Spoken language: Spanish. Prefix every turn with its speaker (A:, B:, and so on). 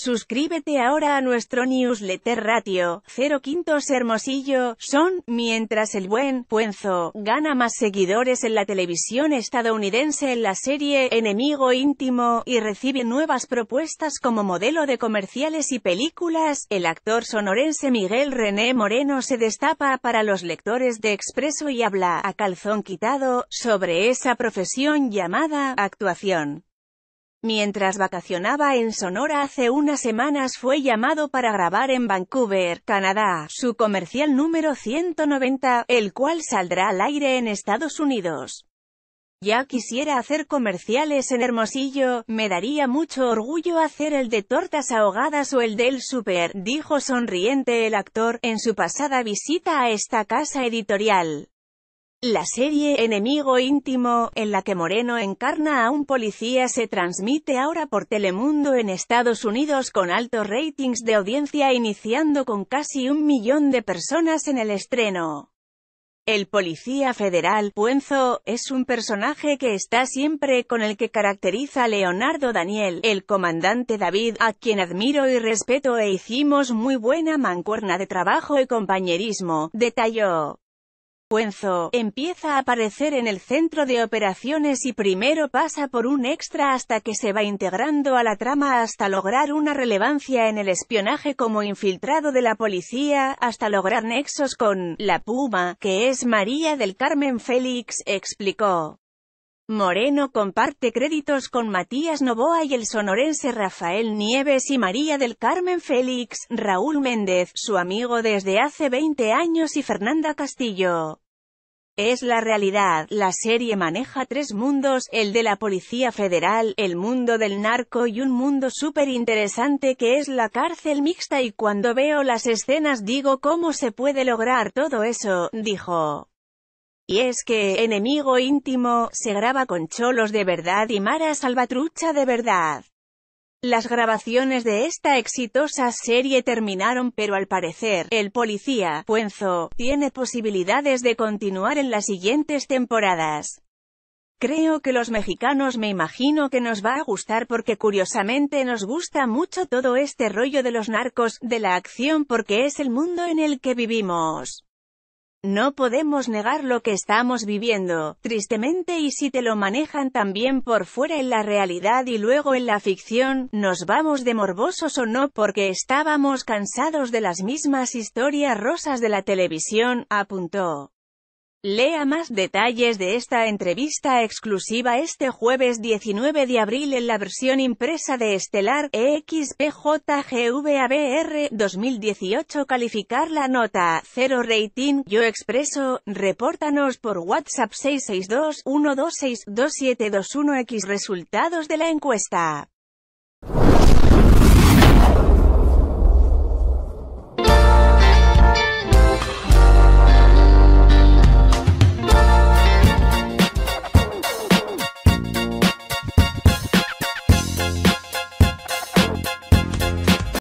A: Suscríbete ahora a nuestro newsletter ratio, Cero quintos Hermosillo, son, mientras el buen, Puenzo, gana más seguidores en la televisión estadounidense en la serie, Enemigo Íntimo, y recibe nuevas propuestas como modelo de comerciales y películas, el actor sonorense Miguel René Moreno se destapa para los lectores de Expreso y habla, a calzón quitado, sobre esa profesión llamada, actuación. Mientras vacacionaba en Sonora hace unas semanas fue llamado para grabar en Vancouver, Canadá, su comercial número 190, el cual saldrá al aire en Estados Unidos. Ya quisiera hacer comerciales en Hermosillo, me daría mucho orgullo hacer el de tortas ahogadas o el del super, dijo sonriente el actor, en su pasada visita a esta casa editorial. La serie Enemigo Íntimo, en la que Moreno encarna a un policía se transmite ahora por Telemundo en Estados Unidos con altos ratings de audiencia iniciando con casi un millón de personas en el estreno. El policía federal, Puenzo, es un personaje que está siempre con el que caracteriza a Leonardo Daniel, el comandante David, a quien admiro y respeto e hicimos muy buena mancuerna de trabajo y compañerismo, detalló. Cuenzo, empieza a aparecer en el centro de operaciones y primero pasa por un extra hasta que se va integrando a la trama hasta lograr una relevancia en el espionaje como infiltrado de la policía, hasta lograr nexos con «La Puma», que es María del Carmen Félix, explicó. Moreno comparte créditos con Matías Novoa y el sonorense Rafael Nieves y María del Carmen Félix, Raúl Méndez, su amigo desde hace 20 años y Fernanda Castillo. Es la realidad, la serie maneja tres mundos, el de la Policía Federal, el mundo del narco y un mundo súper interesante que es la cárcel mixta y cuando veo las escenas digo cómo se puede lograr todo eso, dijo. Y es que, Enemigo Íntimo, se graba con cholos de verdad y Mara Salvatrucha de verdad. Las grabaciones de esta exitosa serie terminaron pero al parecer, el policía, Puenzo, tiene posibilidades de continuar en las siguientes temporadas. Creo que los mexicanos me imagino que nos va a gustar porque curiosamente nos gusta mucho todo este rollo de los narcos, de la acción porque es el mundo en el que vivimos. No podemos negar lo que estamos viviendo, tristemente y si te lo manejan también por fuera en la realidad y luego en la ficción, nos vamos de morbosos o no porque estábamos cansados de las mismas historias rosas de la televisión, apuntó. Lea más detalles de esta entrevista exclusiva este jueves 19 de abril en la versión impresa de Estelar EXPJGVABR 2018 calificar la nota 0 rating Yo Expreso, repórtanos por WhatsApp 662 126 2721 X resultados de la encuesta.